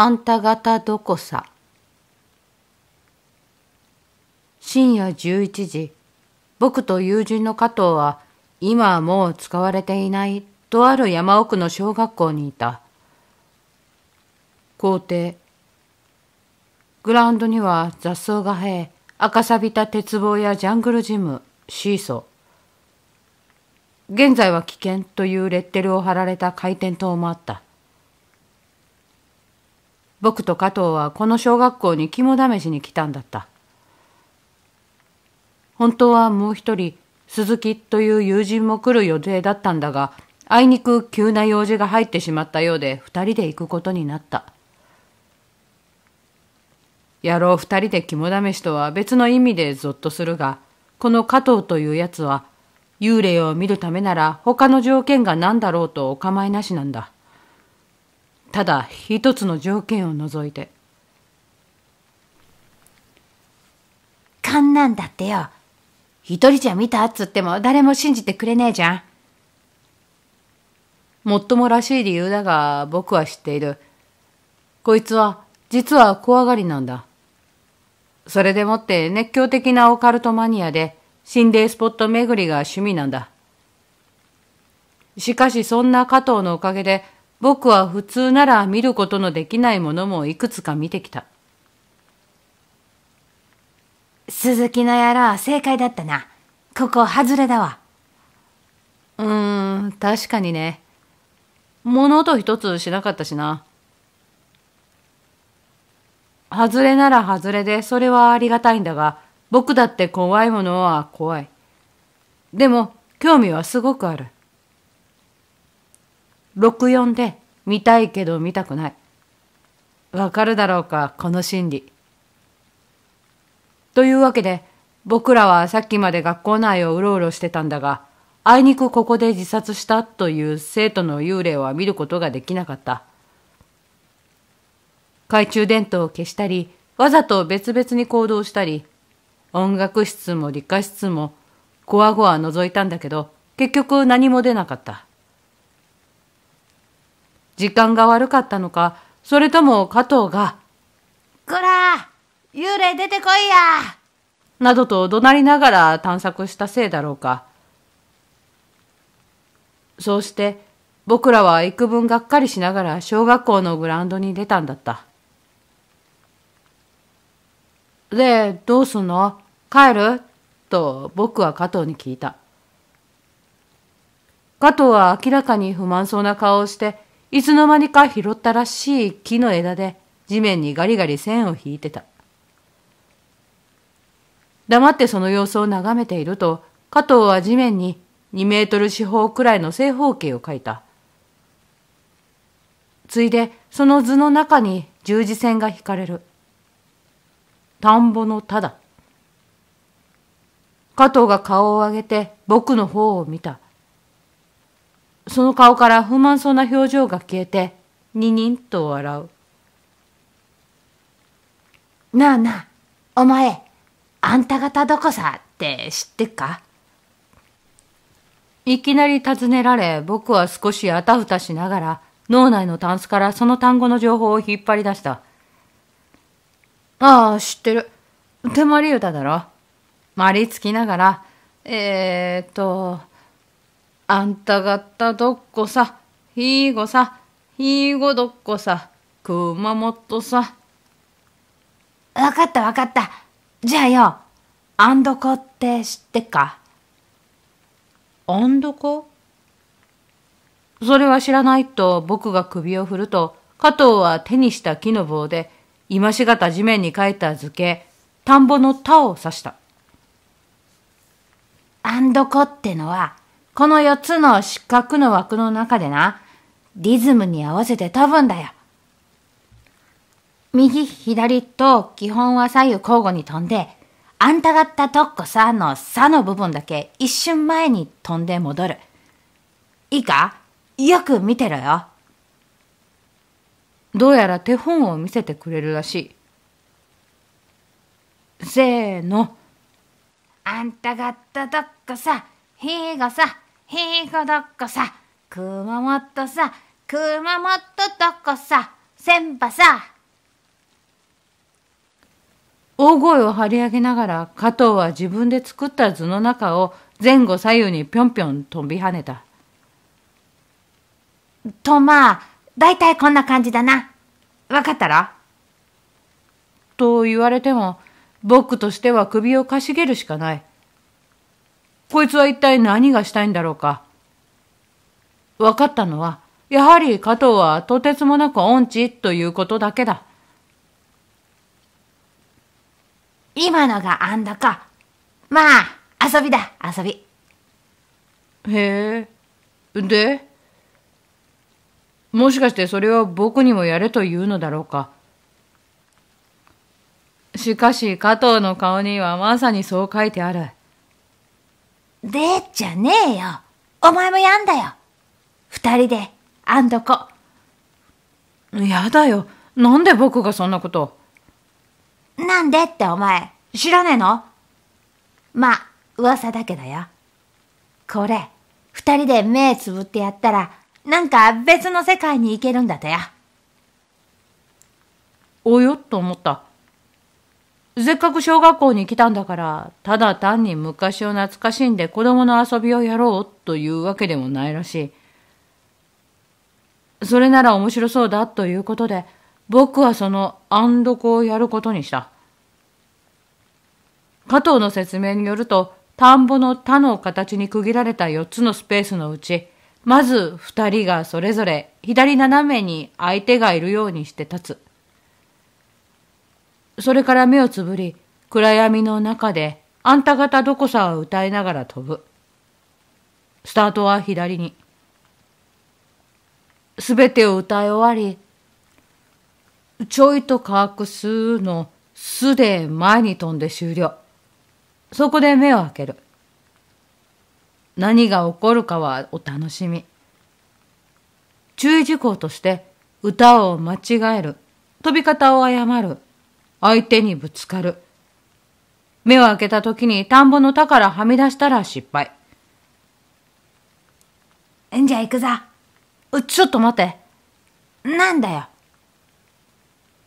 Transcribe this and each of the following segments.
あんた方どこさ深夜11時僕と友人の加藤は今はもう使われていないとある山奥の小学校にいた校庭グラウンドには雑草が生え赤錆びた鉄棒やジャングルジムシーソー現在は危険というレッテルを貼られた回転灯もあった僕と加藤はこの小学校に肝試しに来たんだった。本当はもう一人、鈴木という友人も来る予定だったんだが、あいにく急な用事が入ってしまったようで二人で行くことになった。野郎二人で肝試しとは別の意味でぞっとするが、この加藤というやつは、幽霊を見るためなら他の条件が何だろうとお構いなしなんだ。ただ一つの条件を除いて勘なんだってよ一人じゃ見たっつっても誰も信じてくれねえじゃんもっともらしい理由だが僕は知っているこいつは実は怖がりなんだそれでもって熱狂的なオカルトマニアで心霊スポット巡りが趣味なんだしかしそんな加藤のおかげで僕は普通なら見ることのできないものもいくつか見てきた。鈴木のやら正解だったな。ここ外れだわ。うーん、確かにね。物音一つしなかったしな。外れなら外れで、それはありがたいんだが、僕だって怖いものは怖い。でも、興味はすごくある。64で見たいけど見たくない。わかるだろうか、この心理。というわけで、僕らはさっきまで学校内をうろうろしてたんだが、あいにくここで自殺したという生徒の幽霊は見ることができなかった。懐中電灯を消したり、わざと別々に行動したり、音楽室も理科室も、こわごわ覗いたんだけど、結局何も出なかった。時間が悪かったのか、それとも加藤が、こら幽霊出てこいやなどと怒鳴りながら探索したせいだろうか。そうして、僕らは幾分がっかりしながら小学校のグラウンドに出たんだった。で、どうすんの帰ると僕は加藤に聞いた。加藤は明らかに不満そうな顔をして、いつの間にか拾ったらしい木の枝で地面にガリガリ線を引いてた。黙ってその様子を眺めていると、加藤は地面に2メートル四方くらいの正方形を描いた。ついで、その図の中に十字線が引かれる。田んぼのただ。加藤が顔を上げて僕の方を見た。その顔から不満そうな表情が消えて、ににんと笑う。なあなあ、お前、あんた方どこさって知ってっかいきなり尋ねられ、僕は少しあたふたしながら、脳内のタンスからその単語の情報を引っ張り出した。ああ、知ってる。手まり歌だろ。まりつきながら、えー、っと、あんたがったどっこさ、ひーごさ、ひーごどっこさ、熊本さ。わかったわかった。じゃあよ、あんどこって知ってかあんどこそれは知らないと僕が首を振ると、加藤は手にした木の棒で、今しがた地面に書いた図形、田んぼの田を指した。あんどこってのは、この4つの四角の枠の中でな、リズムに合わせて飛ぶんだよ。右、左と基本は左右交互に飛んで、あんたがったとっこさのさの部分だけ一瞬前に飛んで戻る。いいかよく見てろよ。どうやら手本を見せてくれるらしい。せーの。あんたがったとっこさ、ひーがさ。ひいこどっこさ、熊本さ、熊本どこさ、んぱさ。大声を張り上げながら、加藤は自分で作った図の中を前後左右にぴょんぴょん飛び跳ねた。とまあ、だいたいこんな感じだな。わかったらと言われても、僕としては首をかしげるしかない。こいつは一体何がしたいんだろうか。分かったのは、やはり加藤はとてつもなく音痴ということだけだ。今のがあんだか。まあ、遊びだ、遊び。へえ。でもしかしてそれは僕にもやれというのだろうか。しかし加藤の顔にはまさにそう書いてある。でじゃねえよ。お前もやんだよ。二人で、あんどこ。やだよ。なんで僕がそんなこと。なんでってお前、知らねえのまあ、噂だけどよ。これ、二人で目つぶってやったら、なんか別の世界に行けるんだとよ。およっと思った。せっかく小学校に来たんだから、ただ単に昔を懐かしんで子供の遊びをやろうというわけでもないらしい。それなら面白そうだということで、僕はそのアンをやることにした。加藤の説明によると、田んぼの他の形に区切られた4つのスペースのうち、まず2人がそれぞれ左斜めに相手がいるようにして立つ。それから目をつぶり、暗闇の中で、あんた方どこさを歌いながら飛ぶ。スタートは左に。すべてを歌い終わり、ちょいと乾くすーのすで前に飛んで終了。そこで目を開ける。何が起こるかはお楽しみ。注意事項として、歌を間違える、飛び方を誤る、相手にぶつかる。目を開けた時に田んぼの田からはみ出したら失敗。んじゃ行くぞ。ちょっと待って。なんだよ。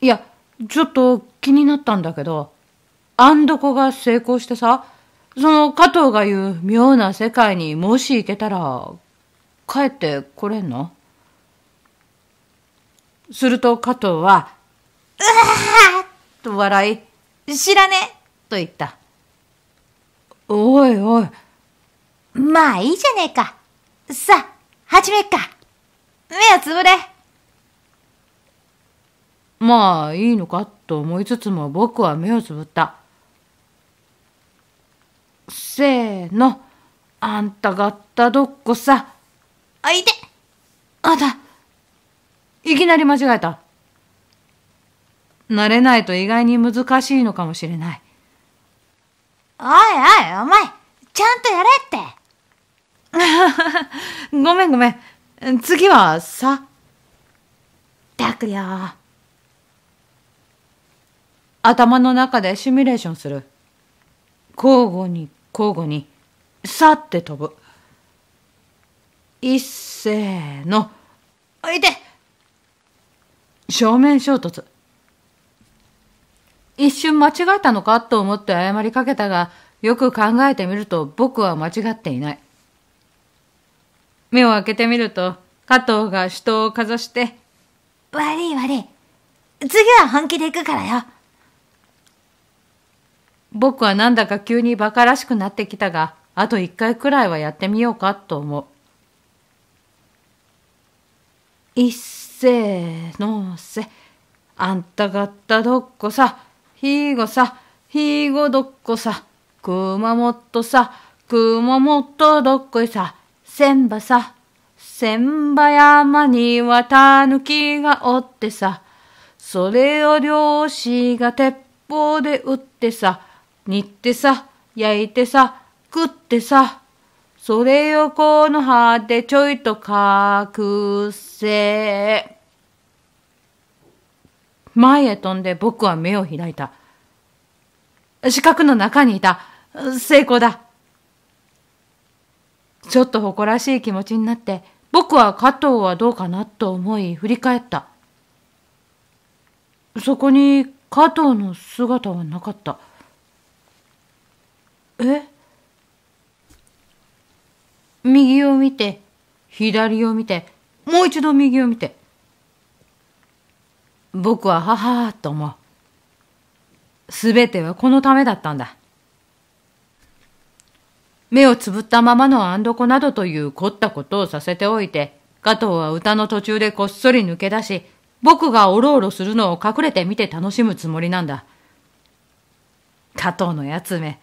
いや、ちょっと気になったんだけど、あんどこが成功してさ、その加藤が言う妙な世界にもし行けたら、帰ってこれんのすると加藤は、うわーと笑い、知らねえと言った。おいおい。まあいいじゃねえか。さあ、始めっか。目をつぶれ。まあいいのかと思いつつも僕は目をつぶった。せーの。あんたがったどっこさ。あ、いてあた。いきなり間違えた。慣れないと意外に難しいのかもしれない。おいおい、お前、ちゃんとやれって。ごめんごめん。次は、さ。たくよ。頭の中でシミュレーションする。交互に、交互に、さって飛ぶ。いっせーの。おいで正面衝突。一瞬間違えたのかと思って謝りかけたが、よく考えてみると僕は間違っていない。目を開けてみると、加藤が手刀をかざして、悪い悪い。次は本気で行くからよ。僕はなんだか急に馬鹿らしくなってきたが、あと一回くらいはやってみようかと思う。いっせーのせ。あんたがったどっこさ。ひごさ、ひごどっこさ、熊本さ、熊本どっこいさ、んばさ、千葉山にはたぬきがおってさ、それを漁師が鉄砲で撃ってさ、煮てさ、焼いてさ、食ってさ、それをこの葉でちょいと隠せ。前へ飛んで僕は目を開いた。四角の中にいた。成功だ。ちょっと誇らしい気持ちになって、僕は加藤はどうかなと思い振り返った。そこに加藤の姿はなかった。え右を見て、左を見て、もう一度右を見て。僕は母と思う。すべてはこのためだったんだ。目をつぶったままのあんどこなどという凝ったことをさせておいて、加藤は歌の途中でこっそり抜け出し、僕がおろおろするのを隠れて見て楽しむつもりなんだ。加藤のやつめ。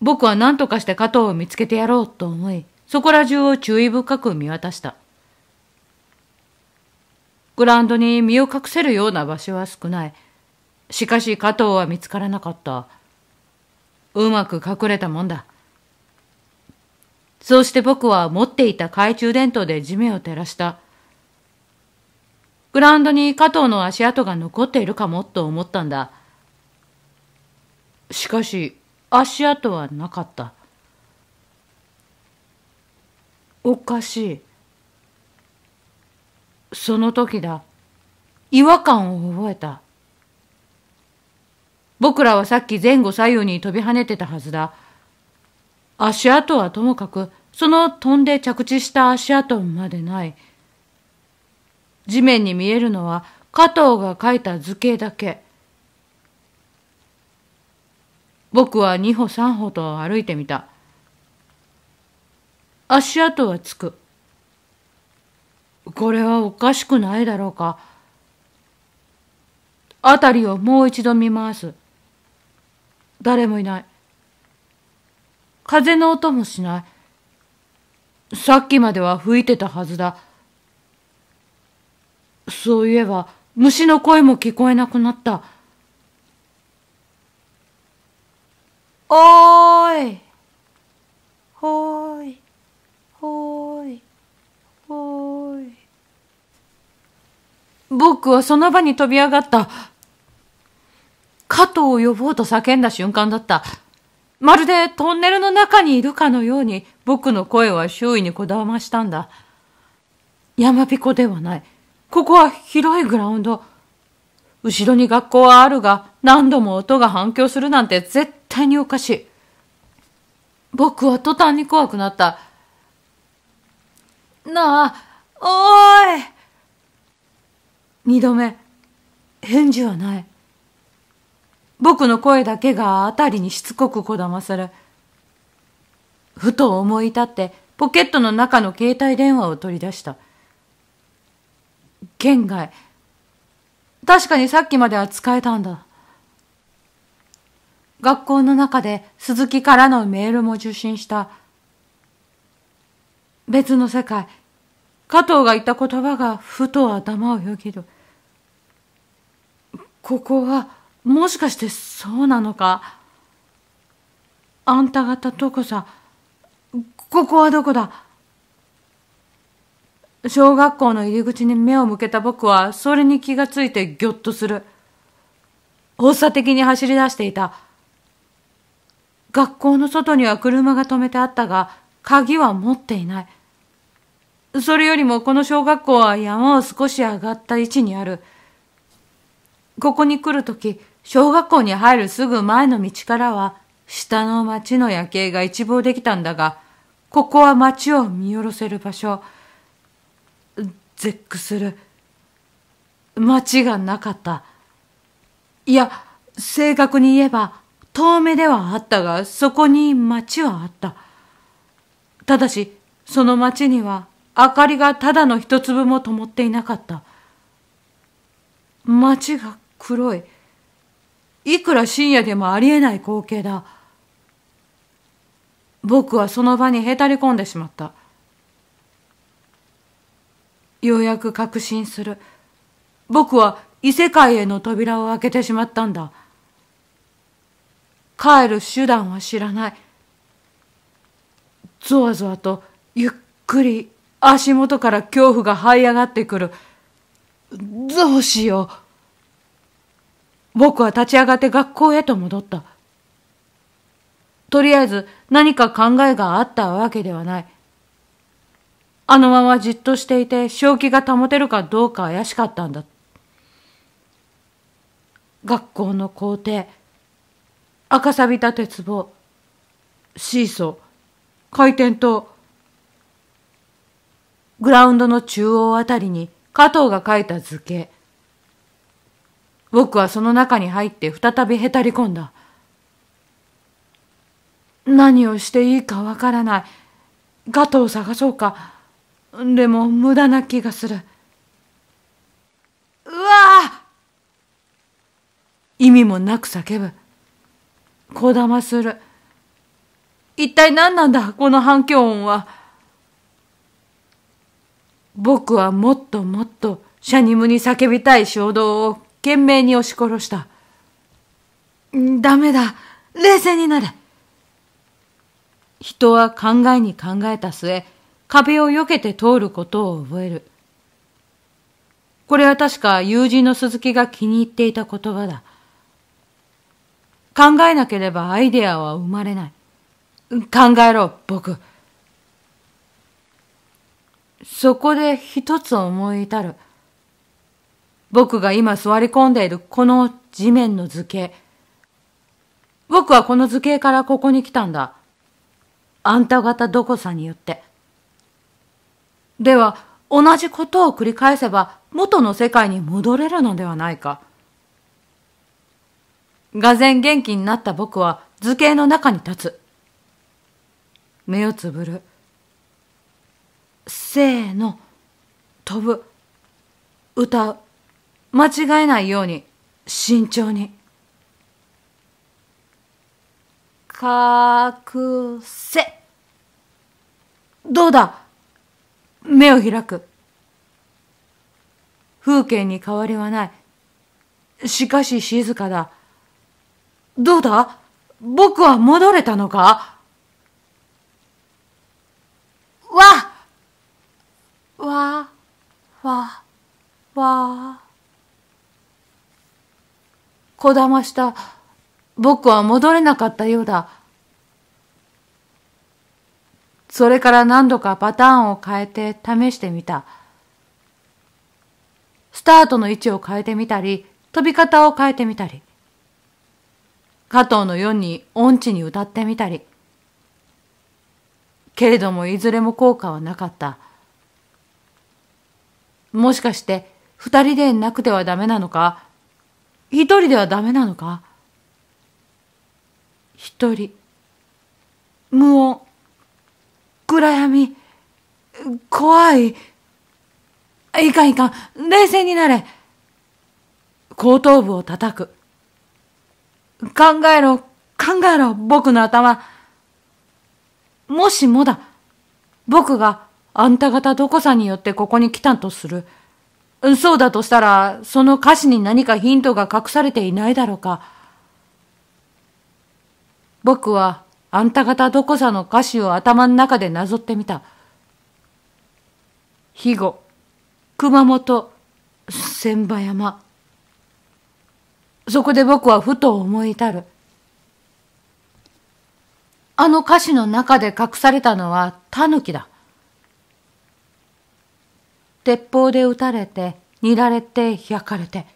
僕は何とかして加藤を見つけてやろうと思い、そこら中を注意深く見渡した。グラウンドに身を隠せるような場所は少ない。しかし加藤は見つからなかった。うまく隠れたもんだ。そうして僕は持っていた懐中電灯で地面を照らした。グラウンドに加藤の足跡が残っているかもと思ったんだ。しかし、足跡はなかった。おかしい。その時だ。違和感を覚えた。僕らはさっき前後左右に飛び跳ねてたはずだ。足跡はともかく、その飛んで着地した足跡までない。地面に見えるのは加藤が描いた図形だけ。僕は二歩三歩と歩いてみた。足跡はつく。これはおかしくないだろうか。あたりをもう一度見回す。誰もいない。風の音もしない。さっきまでは吹いてたはずだ。そういえば、虫の声も聞こえなくなった。おーい僕はその場に飛び上がった。加藤を呼ぼうと叫んだ瞬間だった。まるでトンネルの中にいるかのように僕の声は周囲にこだましたんだ。山彦ではない。ここは広いグラウンド。後ろに学校はあるが何度も音が反響するなんて絶対におかしい。僕は途端に怖くなった。なあ、おーい二度目返事はない僕の声だけが辺りにしつこくこだまされふと思い立ってポケットの中の携帯電話を取り出した圏外確かにさっきまでは使えたんだ学校の中で鈴木からのメールも受信した別の世界加藤が言った言葉がふと頭をよぎるここはもしかしてそうなのかあんた方どこさここはどこだ小学校の入り口に目を向けた僕はそれに気がついてぎょっとする発作的に走り出していた学校の外には車が止めてあったが鍵は持っていないそれよりもこの小学校は山を少し上がった位置にあるここに来るとき、小学校に入るすぐ前の道からは、下の町の夜景が一望できたんだが、ここは町を見下ろせる場所。絶句する。町がなかった。いや、正確に言えば、遠目ではあったが、そこに町はあった。ただし、その町には、明かりがただの一粒も灯っていなかった。町が黒い。いくら深夜でもありえない光景だ。僕はその場にへたり込んでしまった。ようやく確信する。僕は異世界への扉を開けてしまったんだ。帰る手段は知らない。ぞわぞわとゆっくり足元から恐怖が這い上がってくる。どうしよう。僕は立ち上がって学校へと戻った。とりあえず何か考えがあったわけではない。あのままじっとしていて正気が保てるかどうか怪しかったんだ。学校の校庭、赤錆びた鉄棒、シーソー、回転灯、グラウンドの中央あたりに加藤が描いた図形。僕はその中に入って再びへたり込んだ。何をしていいかわからない。ガトを探そうか。でも無駄な気がする。うわ意味もなく叫ぶ。こだまする。一体何なんだ、この反響音は。僕はもっともっとシャニムに叫びたい衝動を懸命に押し殺した。ダメだ。冷静になれ。人は考えに考えた末、壁を避けて通ることを覚える。これは確か友人の鈴木が気に入っていた言葉だ。考えなければアイデアは生まれない。考えろ、僕。そこで一つ思い至る。僕が今座り込んでいるこの地面の図形。僕はこの図形からここに来たんだ。あんた方どこさによって。では、同じことを繰り返せば元の世界に戻れるのではないか。がぜん元気になった僕は図形の中に立つ。目をつぶる。せーの、飛ぶ、歌う。間違えないように慎重にかくせどうだ目を開く風景に変わりはないしかし静かだどうだ僕は戻れたのかわわわわこだました。僕は戻れなかったようだ。それから何度かパターンを変えて試してみた。スタートの位置を変えてみたり、飛び方を変えてみたり、加藤のように音痴に歌ってみたり。けれどもいずれも効果はなかった。もしかして二人でなくてはダメなのか一人ではダメなのか一人無音暗闇怖いいかんいかん冷静になれ後頭部を叩く考えろ考えろ僕の頭もしもだ僕があんた方どこさによってここに来たとする。そうだとしたら、その歌詞に何かヒントが隠されていないだろうか。僕は、あんた方どこさの歌詞を頭の中でなぞってみた。肥後、熊本、千葉山。そこで僕はふと思い至る。あの歌詞の中で隠されたのはタヌキだ。鉄砲で撃たれて、煮られて、焼かれて、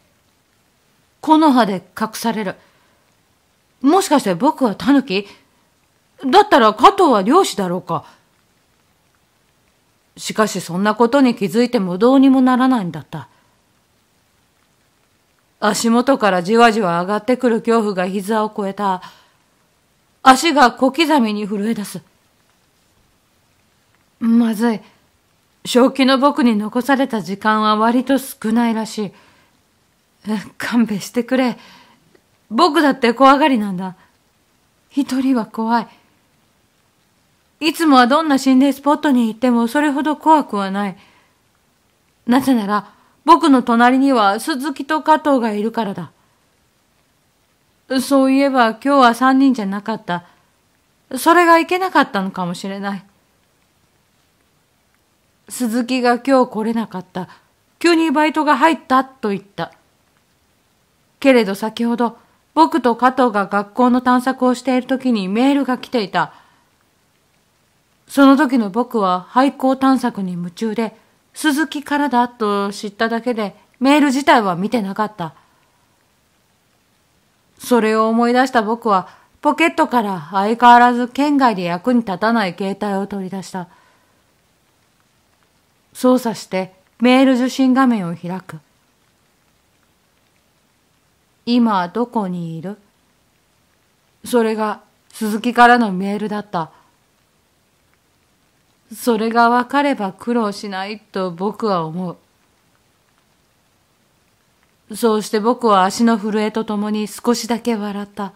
木の葉で隠される。もしかして僕は狸だったら加藤は漁師だろうか。しかしそんなことに気づいてもどうにもならないんだった。足元からじわじわ上がってくる恐怖が膝を越えた。足が小刻みに震え出す。まずい。正気の僕に残された時間は割と少ないらしい。勘弁してくれ。僕だって怖がりなんだ。一人は怖い。いつもはどんな心霊スポットに行ってもそれほど怖くはない。なぜなら、僕の隣には鈴木と加藤がいるからだ。そういえば今日は三人じゃなかった。それがいけなかったのかもしれない。鈴木が今日来れなかった。急にバイトが入ったと言った。けれど先ほど、僕と加藤が学校の探索をしている時にメールが来ていた。その時の僕は廃校探索に夢中で、鈴木からだと知っただけで、メール自体は見てなかった。それを思い出した僕は、ポケットから相変わらず県外で役に立たない携帯を取り出した。操作してメール受信画面を開く。今どこにいるそれが鈴木からのメールだった。それが分かれば苦労しないと僕は思う。そうして僕は足の震えとともに少しだけ笑った。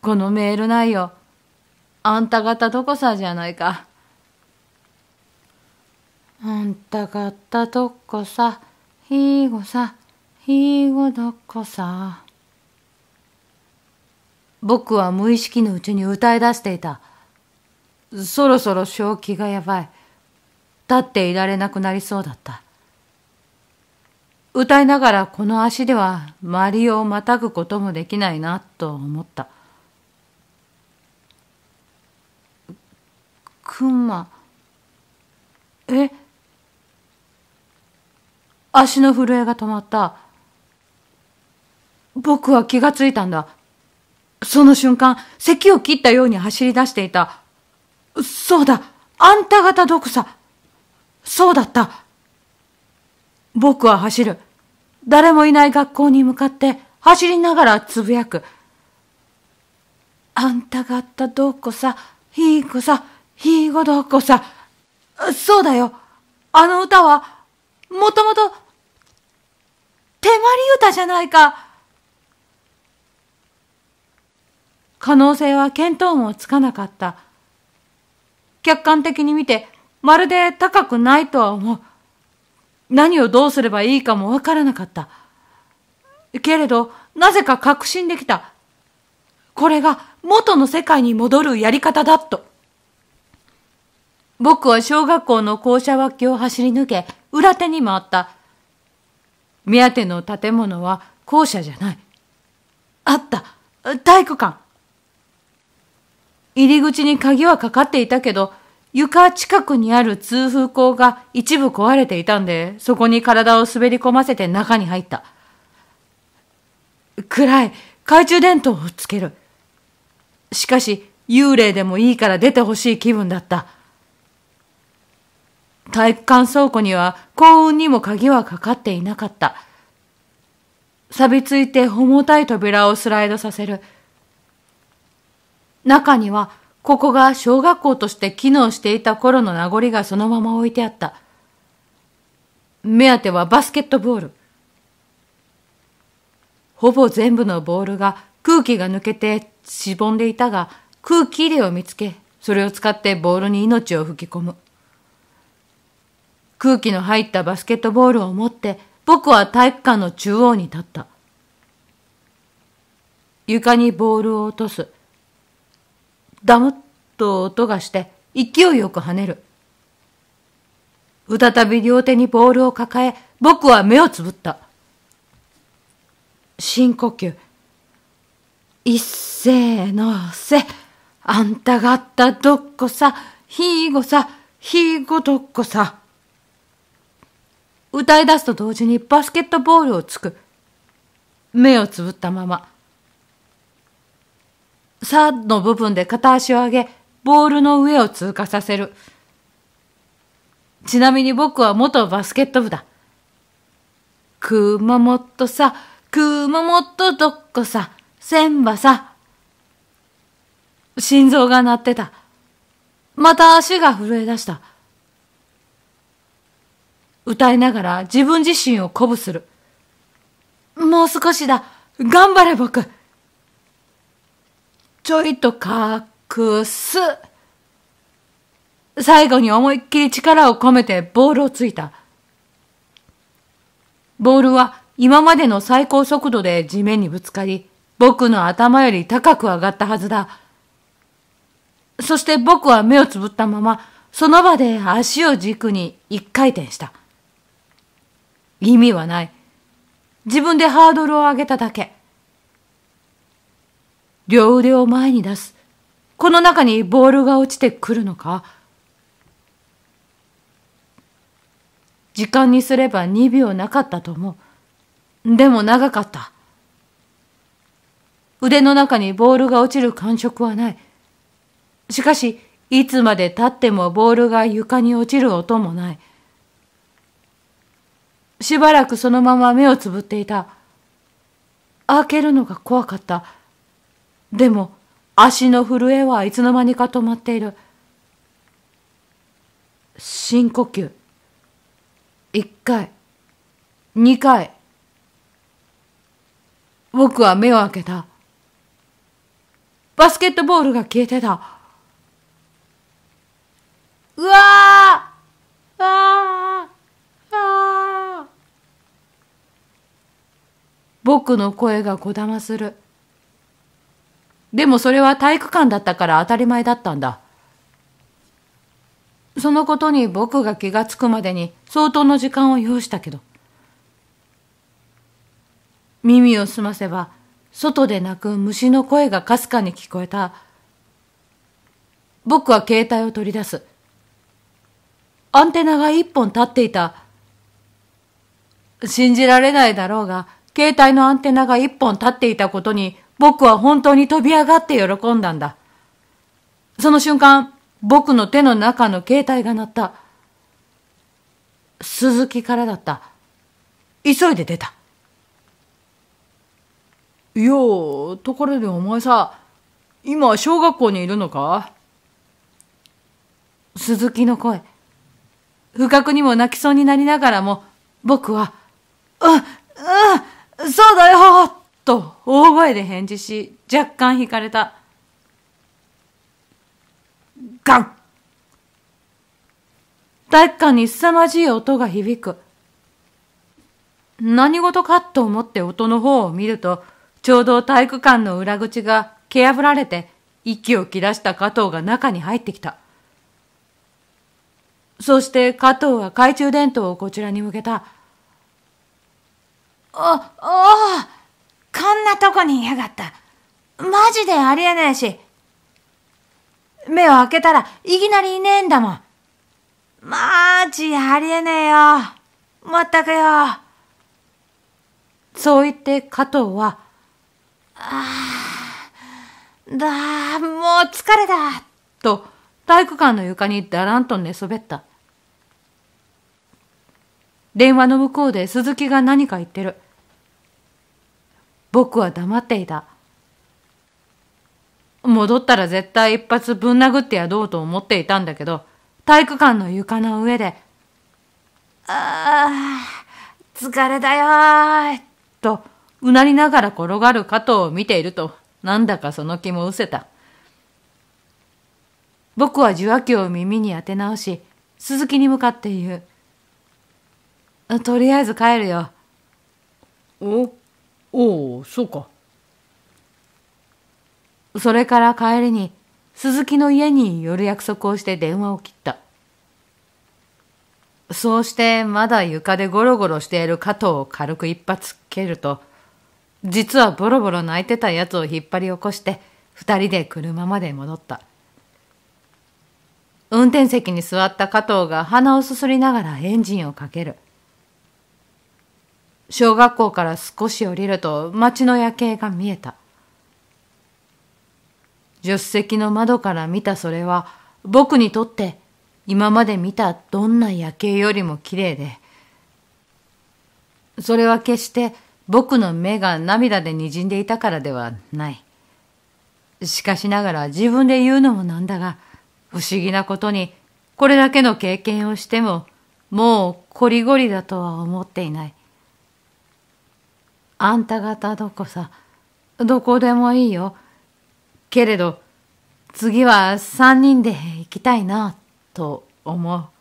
このメール内容、あんた方どこさじゃないか。あんたがったどっこさ、ひーごさ、ひーごどっこさ。僕は無意識のうちに歌い出していた。そろそろ正気がやばい。立っていられなくなりそうだった。歌いながらこの足では周りをまたぐこともできないなと思った。くま。え足の震えが止まった。僕は気がついたんだ。その瞬間、咳を切ったように走り出していた。そうだ、あんた方どこさ。そうだった。僕は走る。誰もいない学校に向かって走りながらつぶやく。あんた方どこさ、ひいこさ、ひいごどこさ。そうだよ。あの歌は、もともと手まり歌じゃないか可能性は見当もつかなかった。客観的に見て、まるで高くないとは思う。何をどうすればいいかもわからなかった。けれど、なぜか確信できた。これが元の世界に戻るやり方だと。僕は小学校の校舎脇を走り抜け、裏手に回った。目当ての建物は校舎じゃない。あった体育館入り口に鍵はかかっていたけど、床近くにある通風口が一部壊れていたんで、そこに体を滑り込ませて中に入った。暗い、懐中電灯をつける。しかし、幽霊でもいいから出てほしい気分だった。体育館倉庫には幸運にも鍵はかかっていなかった。錆びついて重たい扉をスライドさせる。中には、ここが小学校として機能していた頃の名残がそのまま置いてあった。目当てはバスケットボール。ほぼ全部のボールが空気が抜けてしぼんでいたが、空気入れを見つけ、それを使ってボールに命を吹き込む。空気の入ったバスケットボールを持って僕は体育館の中央に立った。床にボールを落とす。ダムッと音がして勢いよく跳ねる。再び両手にボールを抱え、僕は目をつぶった。深呼吸。いっせーのせ。あんたがったどっこさ、ひーごさ、ひーごどっこさ。歌い出すと同時にバスケットボールをつく。目をつぶったまま。サードの部分で片足を上げ、ボールの上を通過させる。ちなみに僕は元バスケット部だ。熊本さ、熊本どっこさ、千葉さ。心臓が鳴ってた。また足が震え出した。歌いながら自分自身を鼓舞する。もう少しだ頑張れ僕ちょいと隠す。最後に思いっきり力を込めてボールをついた。ボールは今までの最高速度で地面にぶつかり、僕の頭より高く上がったはずだ。そして僕は目をつぶったまま、その場で足を軸に一回転した。意味はない。自分でハードルを上げただけ。両腕を前に出す。この中にボールが落ちてくるのか時間にすれば2秒なかったと思う。でも長かった。腕の中にボールが落ちる感触はない。しかし、いつまで経ってもボールが床に落ちる音もない。しばらくそのまま目をつぶっていた。開けるのが怖かった。でも、足の震えはいつの間にか止まっている。深呼吸。一回、二回。僕は目を開けた。バスケットボールが消えてた。うわーわあ僕の声がこだまする。でもそれは体育館だったから当たり前だったんだ。そのことに僕が気がつくまでに相当の時間を要したけど。耳を澄ませば、外で鳴く虫の声がかすかに聞こえた。僕は携帯を取り出す。アンテナが一本立っていた。信じられないだろうが、携帯のアンテナが一本立っていたことに、僕は本当に飛び上がって喜んだんだ。その瞬間、僕の手の中の携帯が鳴った。鈴木からだった。急いで出た。よう、ところでお前さ、今小学校にいるのか鈴木の声。不覚にも泣きそうになりながらも、僕は、あ、あ、そうだよと大声で返事し、若干惹かれた。ガン体育館に凄まじい音が響く。何事かと思って音の方を見ると、ちょうど体育館の裏口が蹴破られて、息を切らした加藤が中に入ってきた。そして加藤は懐中電灯をこちらに向けた。お、おこんなとこにいやがった。マジでありえねえし。目を開けたらいきなりいねえんだもん。マジありえねえよ。まったくよ。そう言って加藤は、ああ、だあ、もう疲れた、と体育館の床にだらんと寝そべった。電話の向こうで鈴木が何か言ってる。僕は黙っていた。戻ったら絶対一発ぶん殴ってやろうと思っていたんだけど、体育館の床の上で、ああ、疲れだよー、と、うなりながら転がる加藤を見ていると、なんだかその気も失せた。僕は受話器を耳に当て直し、鈴木に向かって言う。とりあえず帰るよ。おおお、そうか。それから帰りに、鈴木の家に寄る約束をして電話を切った。そうしてまだ床でゴロゴロしている加藤を軽く一発蹴ると、実はボロボロ泣いてたやつを引っ張り起こして、二人で車まで戻った。運転席に座った加藤が鼻をすすりながらエンジンをかける。小学校から少し降りると街の夜景が見えた。助手席の窓から見たそれは僕にとって今まで見たどんな夜景よりも綺麗で、それは決して僕の目が涙で滲んでいたからではない。しかしながら自分で言うのもなんだが、不思議なことにこれだけの経験をしてももうこりごりだとは思っていない。あんた方どこさ、どこでもいいよ。けれど、次は三人で行きたいな、と思う。